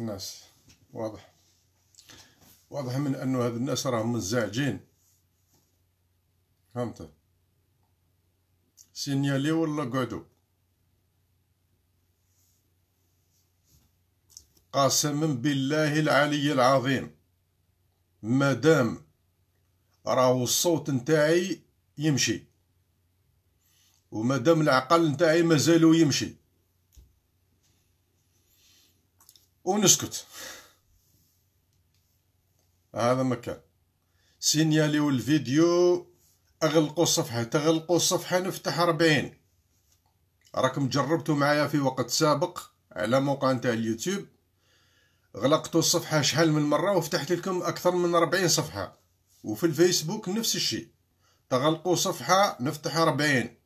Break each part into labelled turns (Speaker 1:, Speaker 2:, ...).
Speaker 1: الناس واضح واضح من انه هاد الناس راهم منزعجين فهمت سينيالي ولا قعدوا قسما بالله العلي العظيم مادام راهو الصوت نتاعي يمشي ومادام العقل نتاعي مازالو يمشي ونسكت هذا مكان سينياليو الفيديو اغلقوا الصفحة تغلقوا الصفحة نفتح 40 راكم جربتوا معايا في وقت سابق على موقع نتاع اليوتيوب غلقتوا الصفحة شحال من مرة وفتحت لكم أكثر من 40 صفحة وفي الفيسبوك نفس الشيء تغلقوا صفحة نفتح 40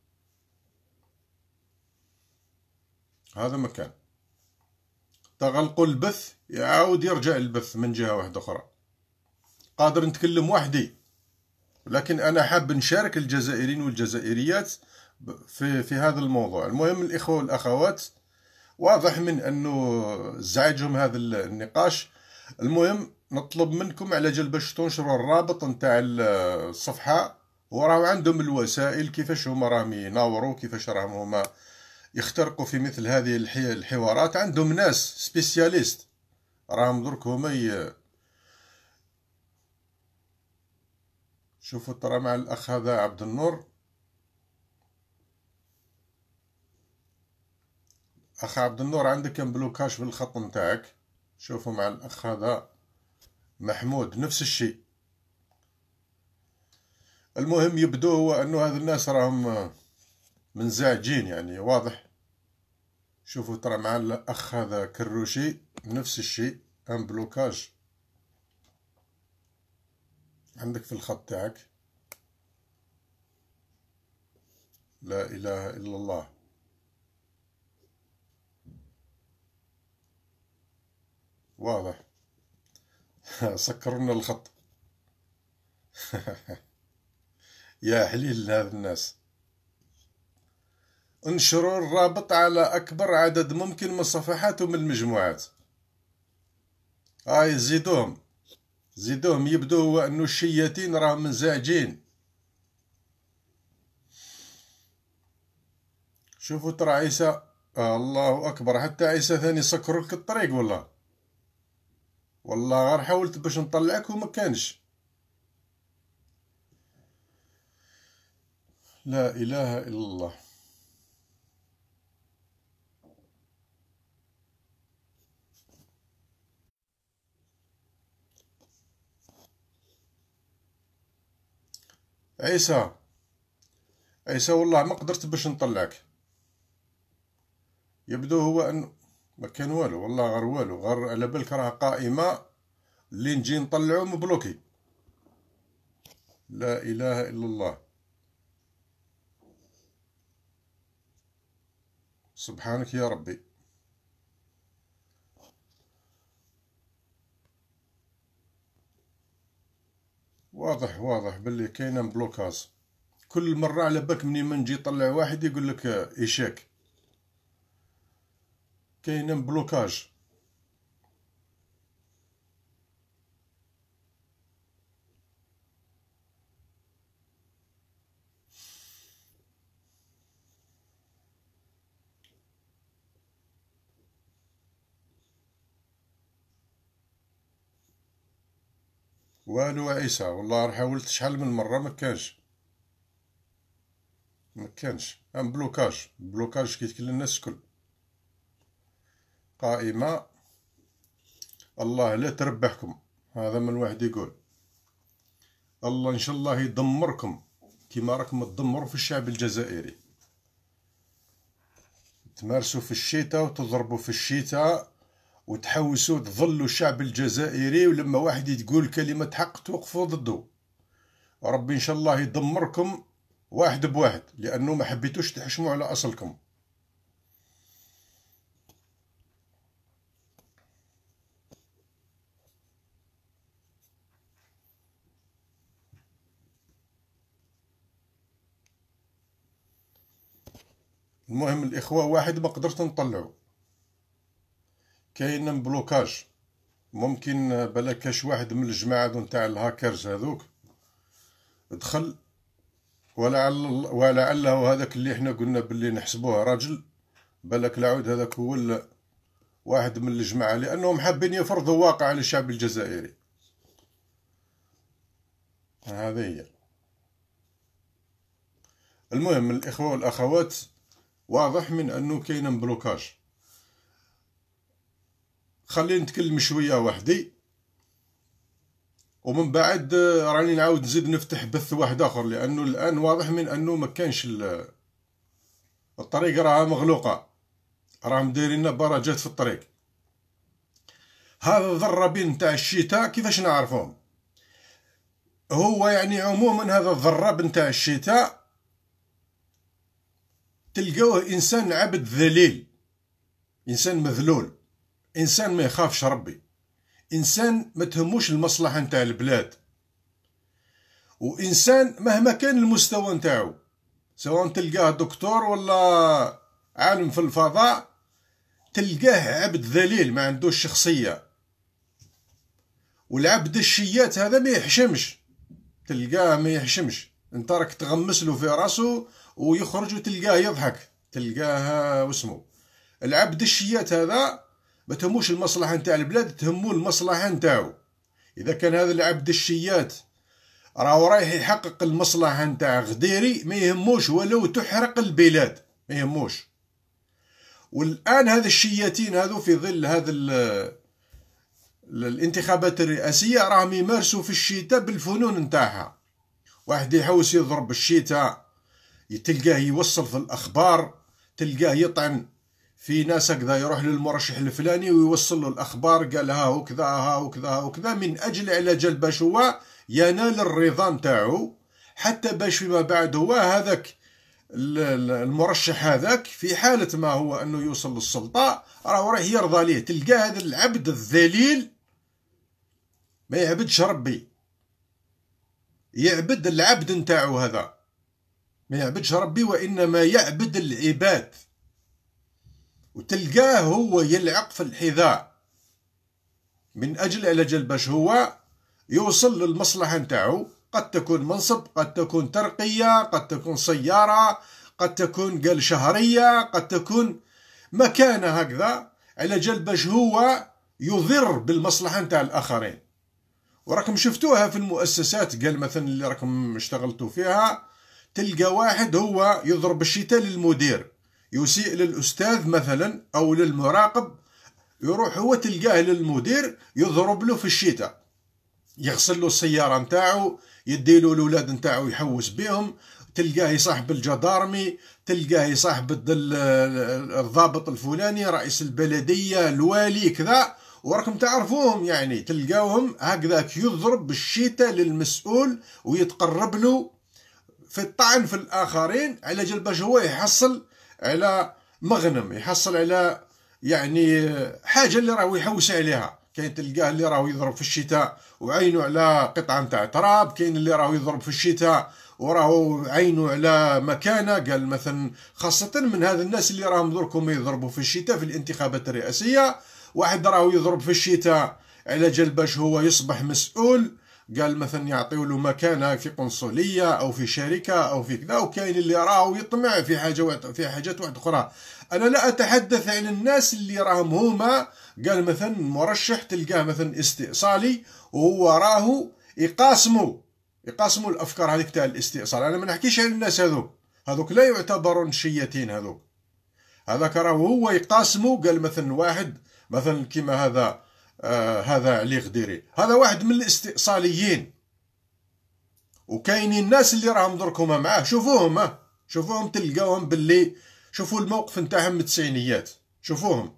Speaker 1: هذا مكان تغلقوا البث يعاود يرجع البث من جهة واحدة أخرى قادر نتكلم وحدي ولكن أنا حاب نشارك الجزائريين والجزائريات في, في هذا الموضوع المهم الإخوة والأخوات واضح من أنه زعجهم هذا النقاش المهم نطلب منكم على جل باش تنشروا الرابط نتاع الصفحة وراهم عندهم الوسائل كيفاش هما راهم يناوروا كيفاش راهم هما يخترقوا في مثل هذه الحوارات عندهم ناس سبيسياليست راهم درك هما ي... شوفوا ترى مع الاخ هذا عبد النور اخ عبد النور عندك في بالخط نتاعك شوفوا مع الاخ هذا محمود نفس الشيء المهم يبدو هو انه هذا الناس راهم منزعجين يعني واضح شوفوا ترى مع الاخ هذا كروشي نفس الشيء ان بلوكاج عندك في الخط تاعك لا اله الا الله واضح سكرنا الخط يا حليل هذا الناس انشروا الرابط على أكبر عدد ممكن من الصفحات ومن المجموعات هاي زيدوهم زيدوهم يبدو هو أنه الشياتين راهم منزعجين شوفوا ترى عيسى آه الله أكبر حتى عيسى ثاني سكروا لك الطريق والله والله غير حاولت باش نطلعك وما كانش لا إله إلا الله عيسى عيسى والله ما قدرت باش نطلعك يبدو هو ان ما كان والو والله غير والو غير على بالك راه قائمه اللي نجي نطلعو مبلوكي لا اله الا الله سبحانك يا ربي واضح واضح باللي كاينه بلوكاز كل مره على بالك مني ما نجي طلع واحد يقول لك ايشاك كاينه بلوكاج والو عيسى والله راه حاولت شحال من مره ما كانش ما كانش ام بلوكاج بلوكاج كيتكلم الناس الكل قائمه الله لا تربحكم هذا من واحد يقول الله ان شاء الله يدمركم كما راكم تدمروا في الشعب الجزائري تمارسوا في الشتاء وتضربوا في الشتاء وتحوسوا تظلوا الشعب الجزائري ولما واحد يقول كلمة حق توقفوا ضده ربي إن شاء الله يدمركم واحد بواحد لأنه ما حبيتوش تحشموا على أصلكم المهم الإخوة واحد ما قدرت نطلعه كاين بلوكاج ممكن بلاك كاش واحد من الجماعه هذو نتاع الهاكرز هذوك دخل ولعل ولعله هذاك اللي احنا قلنا باللي نحسبوه راجل بلاك العود هذاك هو واحد من الجماعه لانهم حابين يفرضوا واقع على الشعب الجزائري هذه هي المهم الاخوه والاخوات واضح من انه كاين بلوكاج خليني نتكلم شويه وحدي ومن بعد آه، راني نعاود نزيد نفتح بث واحد اخر لانه الان واضح من انه ما كانش الطريق راها مغلوقه راهم دايرين برجات في الطريق هذا الضرابين نتاع الشتاء كيفاش نعرفهم هو يعني عموما هذا الضراب نتاع الشتاء تلقوه انسان عبد ذليل انسان مذلول انسان ما يخافش ربي انسان ما تهموش المصلحه نتاع البلاد وانسان مهما كان المستوى نتاعو سواء تلقاه دكتور ولا عالم في الفضاء تلقاه عبد ذليل ما عندوش شخصيه والعبد الشيات هذا ما يحشمش تلقاه ما يحشمش انت راك تغمس له في راسه ويخرج وتلقاه يضحك تلقاه واسمو العبد الشيات هذا ما تهموش المصلحة نتاع البلاد تهمو المصلحة نتاعو إذا كان هذا العبد الشيات راهو رايح يحقق المصلحة نتاع غديري ما يهموش ولو تحرق البلاد ما يهموش والآن هذا الشياتين هذو في ظل هذا الانتخابات الرئاسية راهم يمارسوا في الشتاء بالفنون نتاعها واحد يحوس يضرب الشتاء تلقاه يوصل في الأخبار تلقاه يطعن في ناس هكذا يروح للمرشح الفلاني ويوصل له الاخبار قال ها وكذا ها وكذا ها وكذا من اجل على جال باش هو ينال الرضا نتاعو حتى باش فيما بعد هو هذاك المرشح هذاك في حالة ما هو أنه يوصل للسلطة راه راح يرضى ليه تلقى هذا العبد الذليل ما يعبدش ربي يعبد العبد نتاعو هذا ما يعبدش ربي وإنما يعبد العباد وتلقاه هو يلعق في الحذاء من أجل أجل باش هو يوصل للمصلحة نتاعو قد تكون منصب قد تكون ترقية قد تكون سيارة قد تكون قال شهرية قد تكون مكانة هكذا على جال باش هو يضر بالمصلحة نتاع الآخرين وراكم شفتوها في المؤسسات قال مثلا اللي راكم اشتغلتوا فيها تلقى واحد هو يضرب الشتاء للمدير يسيء للأستاذ مثلا أو للمراقب يروح هو تلقاه للمدير يضرب له في الشتاء يغسل له السيارة نتاعو له الأولاد نتاعو يحوس بهم تلقاه يصاحب الجدارمي تلقاه يصاحب الضابط الفلاني رئيس البلدية الوالي كذا وراكم تعرفوهم يعني تلقاوهم هكذاك يضرب بالشيتا للمسؤول ويتقرب له في الطعن في الآخرين على جل باش هو يحصل على مغنم يحصل على يعني حاجه اللي راهو يحوس عليها كاين تلقاه اللي راهو يضرب في الشتاء وعينه على قطعه نتاع تراب كاين اللي راهو يضرب في الشتاء وراهو عينه على مكانه قال مثلا خاصه من هذا الناس اللي راهم دركم يضربوا في الشتاء في الانتخابات الرئاسيه واحد راهو يضرب في الشتاء على جال باش هو يصبح مسؤول قال مثلا يعطيوا له مكانه في قنصليه او في شركه او في كذا وكاين اللي راهو يطمع في حاجه في حاجات واحده اخرى انا لا اتحدث عن الناس اللي راهم هما قال مثلا مرشح تلقاه مثلا استئصالي وهو راهو يقاسموا يقاسموا الافكار هذيك تاع الاستئصال انا ما نحكيش عن الناس هذوك هذوك لا يعتبرون شيتين هذوك هذاك راهو هو يقاسموا قال مثلا واحد مثلا كيما هذا آه هذا علي غديري هذا واحد من الاستئصاليين وكاينين الناس اللي راهم درك هما معاه شوفوهم ها شوفوهم تلقاوهم باللي شوفوا الموقف نتاعهم من التسعينيات شوفوهم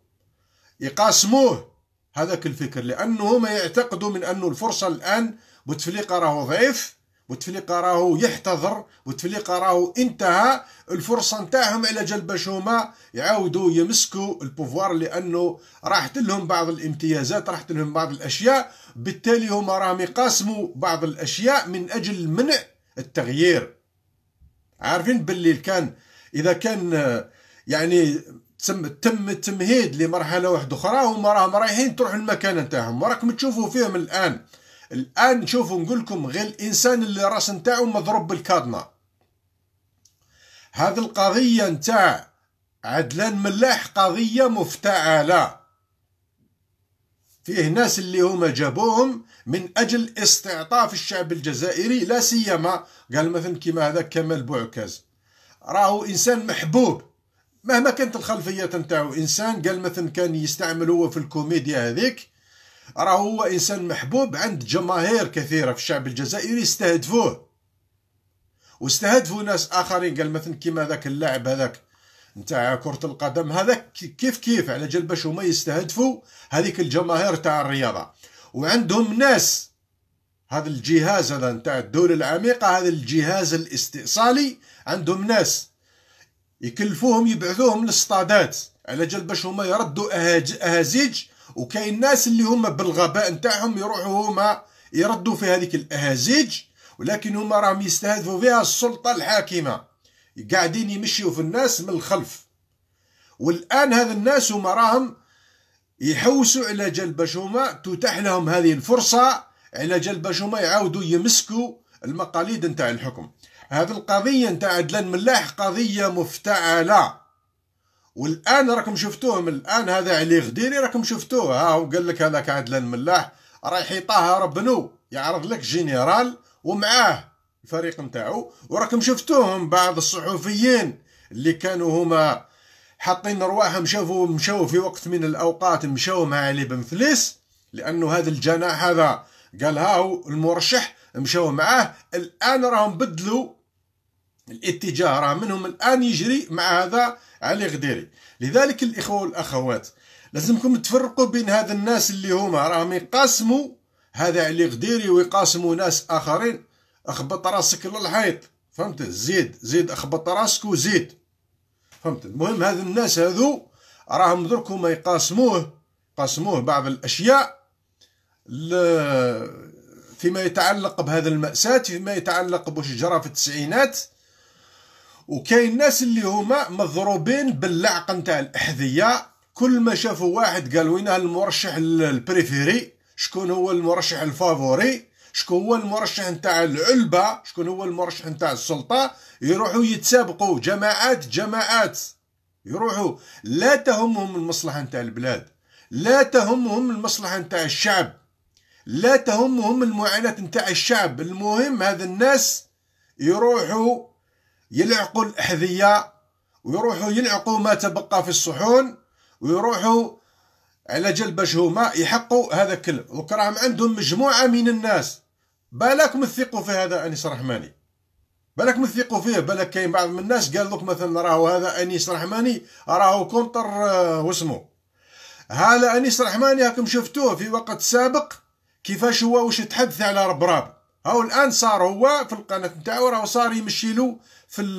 Speaker 1: يقاسموه هذاك الفكر لانه هما يعتقدوا من انه الفرصه الان بوتفليقه راهو ضعيف بوتفليقه راهو يحتضر بوتفليقه راهو انتهى الفرصه نتاعهم على جال باش هما يعاودوا يمسكوا البوفوار لانه راحت لهم بعض الامتيازات راحت لهم بعض الاشياء بالتالي هما راهم يقاسموا بعض الاشياء من اجل منع التغيير عارفين باللي كان اذا كان يعني تم تم التمهيد لمرحله واحده اخرى هما راهم رايحين تروح المكان نتاعهم وراكم تشوفوا فيهم الان الان نشوفوا نقول لكم غير الانسان اللي راس نتاعو مضروب بالكادنا هذه القضيه نتاع عدلان ملاح قضيه مفتعله فيه ناس اللي هما جابوهم من اجل استعطاف الشعب الجزائري لا سيما قال مثلا كيما هذا كمال بوعكاز راهو انسان محبوب مهما كانت الخلفيه نتاعو انسان قال مثلا كان يستعمل هو في الكوميديا هذيك راه هو انسان محبوب عند جماهير كثيره في الشعب الجزائري استهدفوه واستهدفوا ناس اخرين قال مثلا كيما ذاك اللاعب هذاك نتاع كره القدم هذاك كيف كيف على جال باش هما يستهدفوا هذيك الجماهير تاع الرياضه وعندهم ناس هذا الجهاز هذا نتاع الدوله العميقه هذا الجهاز الاستئصالي عندهم ناس يكلفوهم يبعثوهم للصطادات على جال باش هما يردوا أهازيج وكاين الناس اللي هما بالغباء نتاعهم يروحوا هما يردوا في هذيك الاهازيج ولكن هما راهم يستهدفوا فيها السلطه الحاكمه قاعدين يمشيوا في الناس من الخلف والان هذا الناس هما راهم يحوسوا على جل بشوما تتاح لهم هذه الفرصه على جل بشوما يعاودوا يمسكوا المقاليد نتاع الحكم هذه القضيه نتاع عدلان ملاح قضيه مفتعله والان راكم شفتوه من الان هذا علي غديري راكم شفتوه ها هو قال لك هذاك عدلان ملاح رايح يطهر بنو يعرض لك جنرال ومعاه الفريق نتاعو وراكم شفتوهم بعض الصحفيين اللي كانوا هما حاطين رواحهم شافوا مشاو في وقت من الاوقات مشاو مع علي بن فليس لانه هذا الجناح هذا قال ها هو المرشح مشاو معاه الان راهم بدلوا الاتجاه راه منهم الان يجري مع هذا علي غديري لذلك الإخوة والأخوات لازمكم تفرقوا بين هذا الناس اللي هما راهم يقاسموا هذا علي غديري ويقاسموا ناس آخرين أخبط راسك للحيط فهمت زيد زيد أخبط راسك وزيد فهمت المهم هذا الناس هذو راهم درك ما يقاسموه قاسموه بعض الأشياء فيما يتعلق بهذا المأساة فيما يتعلق بوش جرى في التسعينات وكاين الناس اللي هما مضروبين باللعق نتاع الاحذيه كل ما شافوا واحد قالوا وين المرشح البريفيري شكون هو المرشح الفافوري شكون هو المرشح نتاع العلبه شكون هو المرشح نتاع السلطه يروحوا يتسابقوا جماعات جماعات يروحوا لا تهمهم المصلحه نتاع البلاد لا تهمهم المصلحه نتاع الشعب لا تهمهم المعاناه نتاع الشعب المهم هذا الناس يروحوا يلعقوا الأحذية ويروحوا يلعقوا ما تبقى في الصحون ويروحوا على جال باش هما يحقوا هذا دوك راهم عندهم مجموعه من الناس بالك مثقوا في هذا انيس رحماني بالك مثقوا فيه بالك كاين بعض من الناس قال لك مثلا راهو هذا انيس رحماني راهو كونتر آه، واسمو هذا انيس رحماني راكم شفتوه في وقت سابق كيفاش هو واش يتحدث على ربراب هاو الان صار هو في القناه نتاعو راهو صار يمشي له في الـ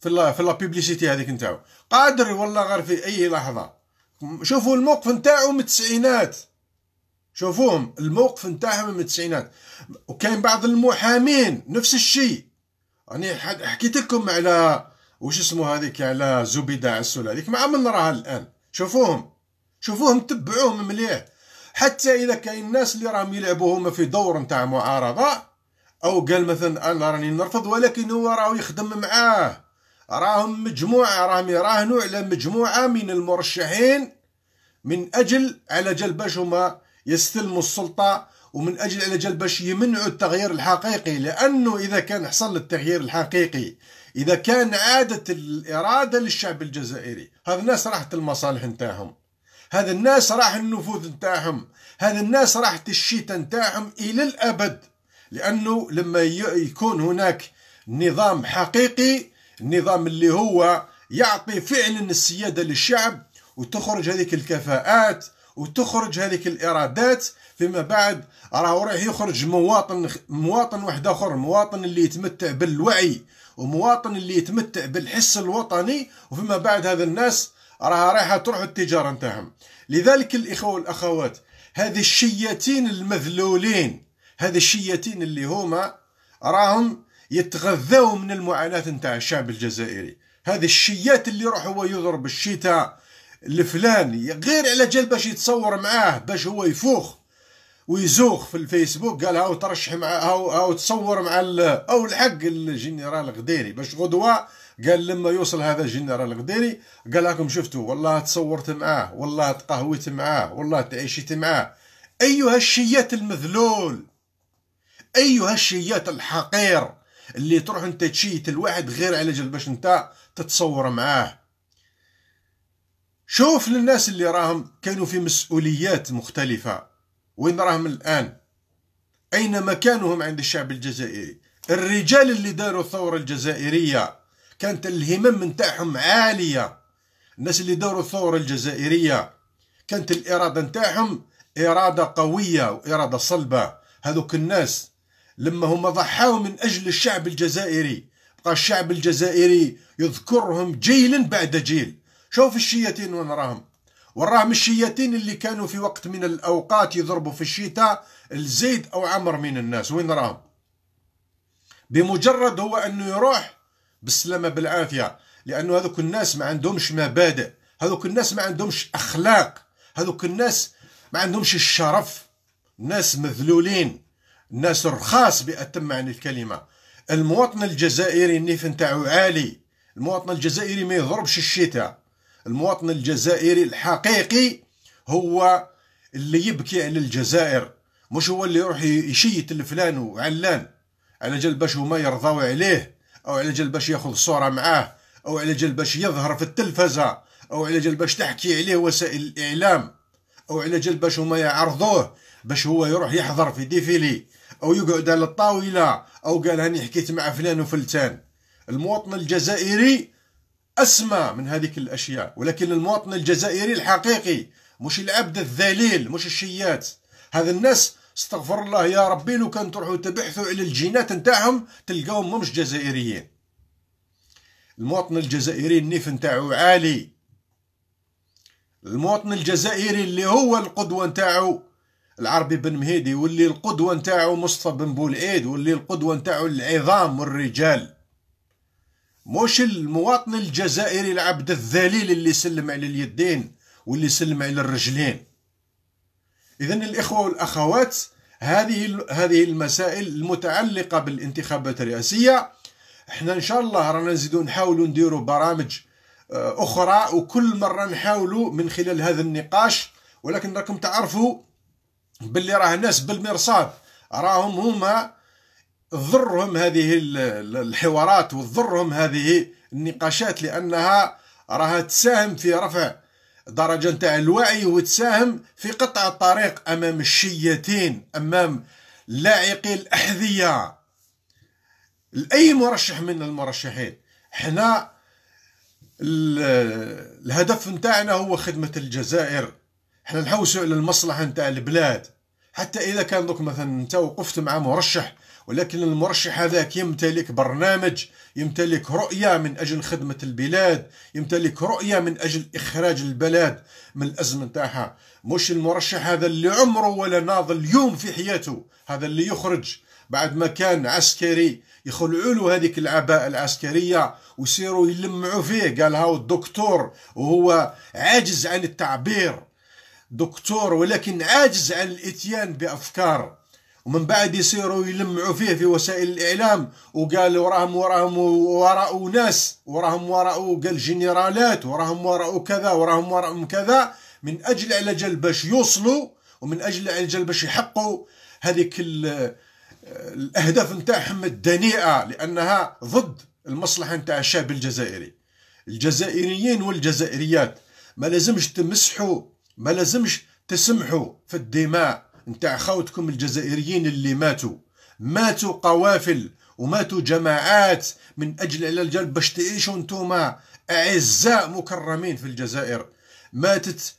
Speaker 1: في الـ في لابيبليسيتي هذيك نتاعو قادر والله غير في اي لحظه شوفوا الموقف نتاعو من التسعينات شوفوهم الموقف نتاعهم من التسعينات وكاين بعض المحامين نفس الشيء راني حكيت لكم على وش اسمه هذيك على زبيدة عسول هذيك ما عمل نراها الان شوفوهم شوفوهم تبعوهم مليح حتى اذا كاين الناس اللي راهم يلعبوا هما في دور نتاع معارضه او قال مثلا انا راني نرفض ولكن هو راه يخدم معاه راهم مجموعه راهم يراهنوا على مجموعه من المرشحين من اجل على جال باش هما يستلموا السلطه ومن اجل على جال باش يمنعوا التغيير الحقيقي لانه اذا كان حصل التغيير الحقيقي اذا كان عادت الاراده للشعب الجزائري هذا الناس راحت المصالح نتاعهم هذا الناس راح النفوذ نتاعهم هذا الناس راحت الشيطان نتاعهم الى الابد لانه لما يكون هناك نظام حقيقي النظام اللي هو يعطي فعلا السياده للشعب وتخرج هذيك الكفاءات وتخرج هذيك الارادات فيما بعد راه راح يخرج مواطن مواطن واحد اخر مواطن اللي يتمتع بالوعي ومواطن اللي يتمتع بالحس الوطني وفيما بعد هذا الناس راها رايحه تروح التجاره نتاعهم لذلك الاخوه والاخوات هذه الشياتين المذلولين هذا الشياتين اللي هما راهم يتغذاو من المعاناة نتاع الشعب الجزائري هذا الشيات اللي يروح هو يضرب الشتاء الفلاني غير على جال باش يتصور معاه باش هو يفوخ ويزوخ في الفيسبوك قال هاو ترشح مع هاو, هاو تصور مع او الحق الجنرال غديري باش غدوه قال لما يوصل هذا الجنرال غديري قال لكم شفتوا والله تصورت معاه والله تقهويت معاه والله تعيشت معاه ايها الشيات المذلول ايها الشيات الحقير اللي تروح انت تشيت الواحد غير على جال باش انت تتصور معاه شوف للناس اللي راهم كانوا في مسؤوليات مختلفة وين راهم الآن أين مكانهم عند الشعب الجزائري الرجال اللي داروا الثورة الجزائرية كانت الهمم نتاعهم عالية الناس اللي داروا الثورة الجزائرية كانت الإرادة نتاعهم إرادة قوية وإرادة صلبة هذوك الناس لما هما ضحاو من أجل الشعب الجزائري بقى الشعب الجزائري يذكرهم جيلا بعد جيل شوف الشياتين وين راهم وراهم الشياتين اللي كانوا في وقت من الأوقات يضربوا في الشتاء الزيد أو عمر من الناس وين راهم بمجرد هو أنه يروح بالسلامة بالعافية لأنه هذوك الناس ما عندهمش مبادئ هذوك الناس ما عندهمش أخلاق هذوك الناس ما عندهمش الشرف ناس مذلولين الناس رخاص بأتم معنى الكلمة المواطن الجزائري النيف نتاعو عالي المواطن الجزائري ما يضربش الشتاء المواطن الجزائري الحقيقي هو اللي يبكي على الجزائر مش هو اللي يروح يشيت الفلان وعلان على جال باش هما يرضاو عليه او على جال باش ياخذ صوره معاه او على جال باش يظهر في التلفزه او على جال باش تحكي عليه وسائل الاعلام او على جال باش هما يعرضوه باش هو يروح يحضر في ديفيلي او يقعد على الطاوله او قال هاني حكيت مع فلان وفلتان المواطن الجزائري اسمى من هذيك الاشياء ولكن المواطن الجزائري الحقيقي مش العبد الذليل مش الشيات هذا الناس استغفر الله يا ربي لو كان تروحوا تبحثوا على الجينات نتاعهم تلقاهم مش جزائريين المواطن الجزائري النيف نتاعو عالي المواطن الجزائري اللي هو القدوه نتاعو العربي بن مهيدي واللي القدوة نتاعو مصطفى بن بولعيد واللي القدوة نتاعو العظام والرجال مش المواطن الجزائري العبد الذليل اللي سلم على اليدين واللي سلم على الرجلين إذا الإخوة والأخوات هذه هذه المسائل المتعلقة بالانتخابات الرئاسية احنا إن شاء الله رانا نزيدو نحاولوا نديروا برامج آه، أخرى وكل مرة نحاولوا من خلال هذا النقاش ولكن راكم تعرفوا باللي راه ناس بالمرصاد راهم هما ضرهم هذه الحوارات وضرهم هذه النقاشات لانها راها تساهم في رفع درجه نتاع الوعي وتساهم في قطع الطريق امام الشيتين امام لاعقي الاحذيه لاي مرشح من المرشحين حنا الهدف نتاعنا هو خدمه الجزائر حنا نحوسوا على المصلحه نتاع البلاد حتى اذا كان دوك مثلا انت وقفت مع مرشح ولكن المرشح هذاك يمتلك برنامج يمتلك رؤيه من اجل خدمه البلاد يمتلك رؤيه من اجل اخراج البلاد من الازمه نتاعها مش المرشح هذا اللي عمره ولا ناضل يوم في حياته هذا اللي يخرج بعد ما كان عسكري يخلعوا له هذيك العباءة العسكرية ويصيروا يلمعوا فيه قال هاو الدكتور وهو عاجز عن التعبير دكتور ولكن عاجز عن الاتيان بافكار ومن بعد يصيروا يلمعوا فيه في وسائل الاعلام وقالوا راهم وراهم وراء ناس وراهم وراء قال جنرالات وراهم وراء كذا وراهم وراء كذا من اجل على جال باش يوصلوا ومن اجل على جال باش يحققوا هذيك الاهداف نتاعهم الدنيئه لانها ضد المصلحه نتاع الشعب الجزائري الجزائريين والجزائريات ما لازمش تمسحوا ما لازمش تسمحوا في الدماء نتاع خوتكم الجزائريين اللي ماتوا ماتوا قوافل وماتوا جماعات من اجل على الجلب باش تعيشوا نتوما اعزاء مكرمين في الجزائر ماتت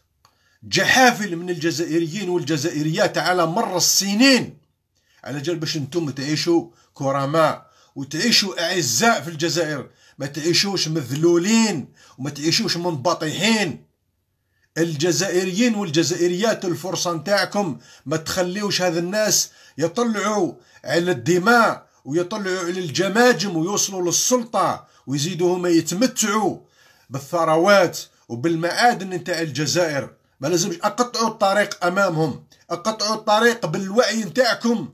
Speaker 1: جحافل من الجزائريين والجزائريات على مر السنين على جال باش نتوما تعيشوا كرماء وتعيشوا اعزاء في الجزائر ما تعيشوش مذلولين وما تعيشوش منبطحين الجزائريين والجزائريات الفرصة نتاعكم ما تخليوش هذا الناس يطلعوا على الدماء ويطلعوا على الجماجم ويوصلوا للسلطة ويزيدوا هما يتمتعوا بالثروات وبالمعادن نتاع الجزائر ما لازمش اقطعوا الطريق امامهم اقطعوا الطريق بالوعي نتاعكم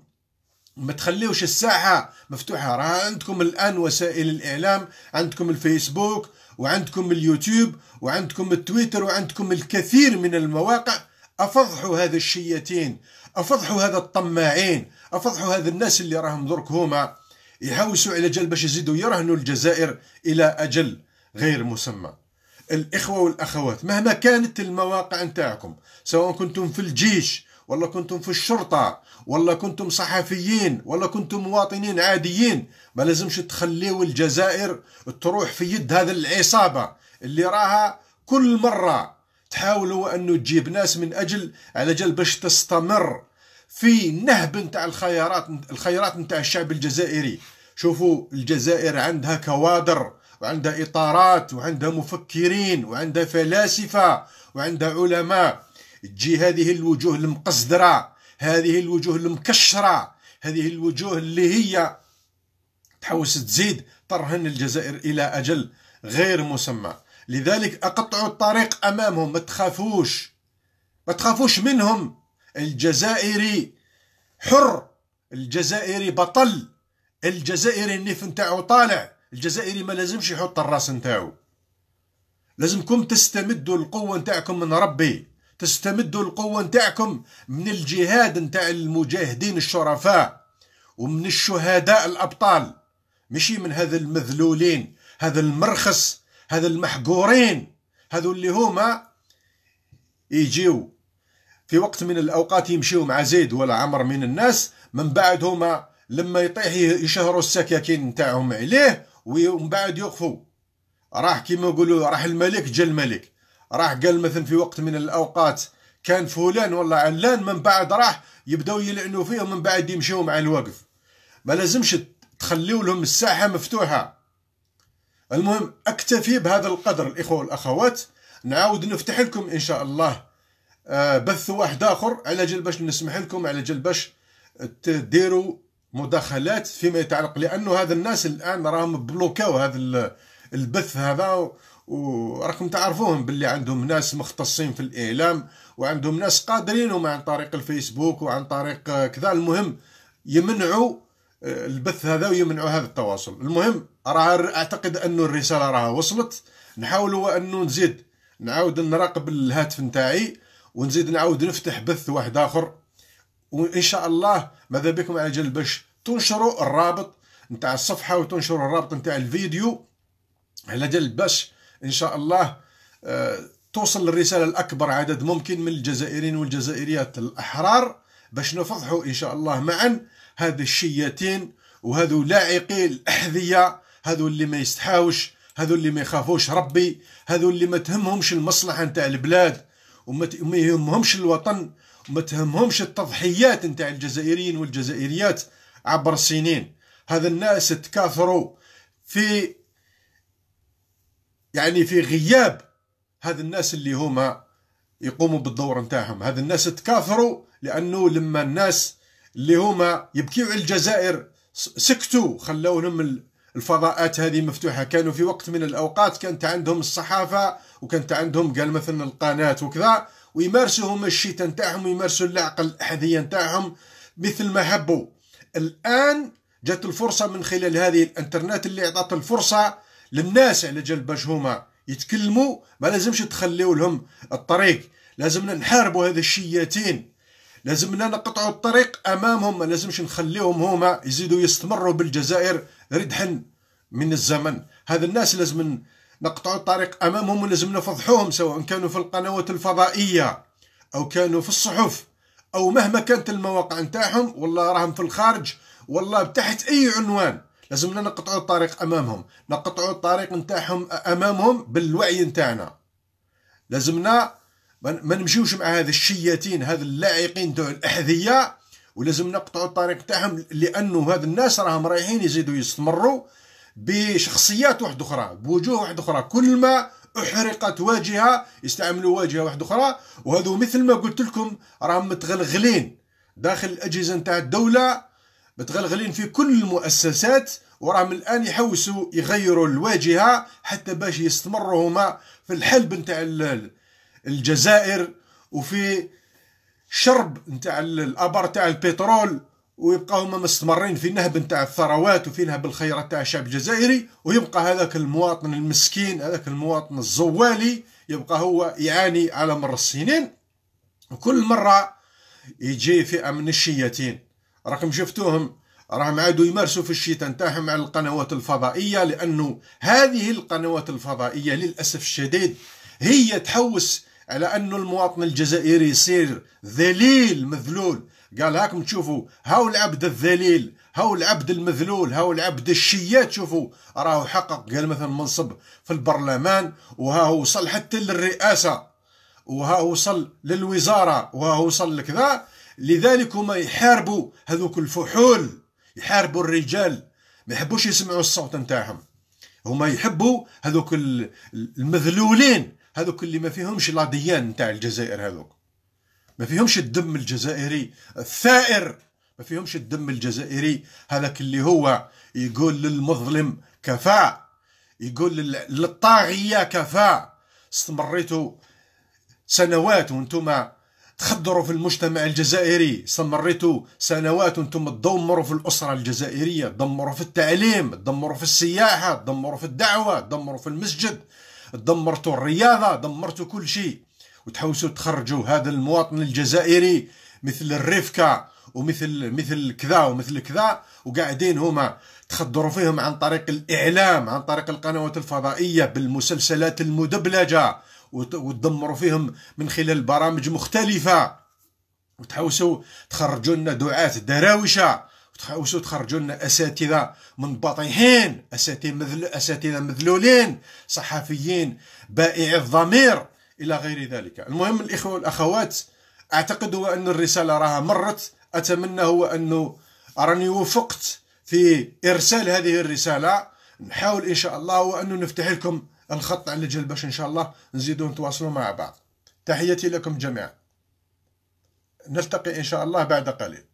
Speaker 1: ما تخليوش الساحة مفتوحة راه عندكم الآن وسائل الإعلام عندكم الفيسبوك وعندكم اليوتيوب وعندكم التويتر وعندكم الكثير من المواقع أفضحوا هذا الشيتين أفضحوا هذا الطماعين أفضحوا هذا الناس اللي راهم درك هما يحوسوا على جل باش يزيدوا يرهنوا الجزائر إلى أجل غير مسمى الإخوة والأخوات مهما كانت المواقع نتاعكم سواء كنتم في الجيش ولا كنتم في الشرطة ولا كنتم صحفيين ولا كنتم مواطنين عاديين ما لازمش تخليو الجزائر تروح في يد هذا العصابة اللي راها كل مرة تحاولوا أنه تجيب ناس من أجل على جل باش تستمر في نهب نتاع الخيارات الخيارات نتاع الشعب الجزائري شوفوا الجزائر عندها كوادر وعندها إطارات وعندها مفكرين وعندها فلاسفة وعندها علماء تجي هذه الوجوه المقصدرة هذه الوجوه المكشرة هذه الوجوه اللي هي تحوس تزيد ترهن الجزائر إلى أجل غير مسمى لذلك أقطعوا الطريق أمامهم ما تخافوش ما تخافوش منهم الجزائري حر الجزائري بطل الجزائري النيف نتاعو طالع الجزائري ما لازمش يحط الراس نتاعو لازمكم تستمدوا القوه نتاعكم من ربي تستمدوا القوة نتاعكم من الجهاد نتاع المجاهدين الشرفاء ومن الشهداء الأبطال مشي من هذا المذلولين هذا المرخص هذا المحقورين هذو اللي هما يجيو في وقت من الأوقات يمشيو مع زيد ولا عمر من الناس من بعد هما لما يطيح يشهروا السكاكين نتاعهم عليه ومن بعد يقفوا راح كيما يقولوا راح الملك جا الملك راح قال مثلا في وقت من الاوقات كان فلان والله علان من بعد راح يبداو يلعنوا فيه ومن بعد يمشيو مع الوقف ما لازمش تخليو لهم الساحه مفتوحه المهم اكتفي بهذا القدر الاخوه والاخوات نعاود نفتح لكم ان شاء الله آه، بث واحد اخر على جل باش نسمح لكم على جل باش تديروا مداخلات فيما يتعلق لانه هذا الناس الان راهم بلوكاو هذا البث هذا وراكم تعرفوهم باللي عندهم ناس مختصين في الاعلام وعندهم ناس قادرين عن طريق الفيسبوك وعن طريق كذا المهم يمنعوا آه، البث هذا ويمنعوا هذا التواصل المهم راه اعتقد انه الرساله راه وصلت نحاولوا انه نزيد نعاود نراقب الهاتف نتاعي ونزيد نعاود نفتح بث واحد اخر وان شاء الله ماذا بكم على جل باش تنشروا الرابط نتاع الصفحه وتنشروا الرابط نتاع الفيديو على جل باش إن شاء الله آه، توصل الرسالة الأكبر عدد ممكن من الجزائريين والجزائريات الأحرار باش نفضحوا إن شاء الله معا هذا الشياتين وهذو لاعقي الأحذية هذو اللي ما يستحاوش هذو اللي ما يخافوش ربي هذو اللي ما تهمهمش المصلحة نتاع البلاد وما يهمهمش الوطن وما تهمهمش التضحيات نتاع الجزائريين والجزائريات عبر السنين هذا الناس تكاثروا في يعني في غياب هذا الناس اللي هما يقوموا بالدور نتاعهم هذا الناس تكاثروا لانه لما الناس اللي هما يبكيوا على الجزائر سكتوا خلوا لهم الفضاءات هذه مفتوحه كانوا في وقت من الاوقات كانت عندهم الصحافه وكانت عندهم قال مثلا القناه وكذا ويمارسوا هما الشتاء نتاعهم ويمارسوا اللعق الاحذيه نتاعهم مثل ما حبوا الان جات الفرصه من خلال هذه الانترنت اللي اعطت الفرصه للناس على جال باش هما يتكلموا ما لازمش تخليو لهم الطريق لازمنا نحاربوا هذا الشياتين لازمنا نقطعوا الطريق امامهم ما لازمش نخليهم هما يزيدوا يستمروا بالجزائر ردحا من الزمن هذا الناس لازم نقطعوا الطريق امامهم ولازم نفضحوهم سواء كانوا في القنوات الفضائيه او كانوا في الصحف او مهما كانت المواقع نتاعهم والله راهم في الخارج والله تحت اي عنوان لازمنا نقطعوا الطريق امامهم نقطعوا الطريق نتاعهم امامهم بالوعي نتاعنا لازمنا ما نمشيوش مع هذا الشياتين هذا اللاعقين تاع الاحذيه ولازم نقطعوا الطريق تاعهم لانه هذا الناس راهم رايحين يزيدوا يستمروا بشخصيات واحده اخرى بوجوه واحده اخرى كل ما احرقت واجهه يستعملوا واجهه واحده اخرى وهذو مثل ما قلت لكم راهم متغلغلين داخل الاجهزه نتاع الدوله متغلغلين في كل المؤسسات وراهم الان يحوسوا يغيروا الواجهه حتى باش يستمروا هما في الحلب نتاع الجزائر وفي شرب نتاع الابر تاع البترول ويبقى هما مستمرين في نهب نتاع الثروات وفي نهب الخيرات تاع الشعب الجزائري ويبقى هذاك المواطن المسكين هذاك المواطن الزوالي يبقى هو يعاني على مر السنين وكل مره يجي فئه من الشياتين راكم شفتوهم راهم عادوا يمارسوا في الشتاء نتاعهم على القنوات الفضائية لأنه هذه القنوات الفضائية للأسف الشديد هي تحوس على أن المواطن الجزائري يصير ذليل مذلول قال هاكم تشوفوا هاو العبد الذليل هاو العبد المذلول هاو العبد الشيات شوفوا راهو حقق قال مثلا منصب في البرلمان وها وصل حتى للرئاسة وها وصل للوزارة وها وصل لكذا لذلك هما يحاربوا هذوك الفحول يحاربوا الرجال ما يحبوش يسمعوا الصوت نتاعهم هما يحبوا هذوك المذلولين هذوك اللي ما فيهمش ديان نتاع الجزائر هذوك ما فيهمش الدم الجزائري الثائر ما فيهمش الدم الجزائري هذاك اللي هو يقول للمظلم كفى يقول للطاغية كفى استمريتوا سنوات وانتم تخدروا في المجتمع الجزائري استمرتوا سنوات انتم تدمروا في الاسره الجزائريه تدمروا في التعليم تدمروا في السياحه تدمروا في الدعوه تدمروا في المسجد دمرتوا الرياضه دمرتوا كل شيء وتحوسوا تخرجوا هذا المواطن الجزائري مثل الرفكه ومثل مثل كذا ومثل كذا وقاعدين هما تخدروا فيهم عن طريق الاعلام عن طريق القنوات الفضائيه بالمسلسلات المدبلجه وتدمروا فيهم من خلال برامج مختلفه وتحاوسوا تخرجوا لنا دعاة دراوشه وتحاوسوا تخرجوا لنا اساتذه منبطحين اساتذه مذل... اساتذه مذلولين صحفيين بائعي الضمير الى غير ذلك المهم الاخوه والاخوات اعتقد هو ان الرساله راها مرت اتمنى هو انه راني وفقت في ارسال هذه الرساله نحاول ان شاء الله وانه نفتح لكم الخط على جل باش ان شاء الله نزيدو نتواصلوا مع بعض تحياتي لكم جميعا نلتقي ان شاء الله بعد قليل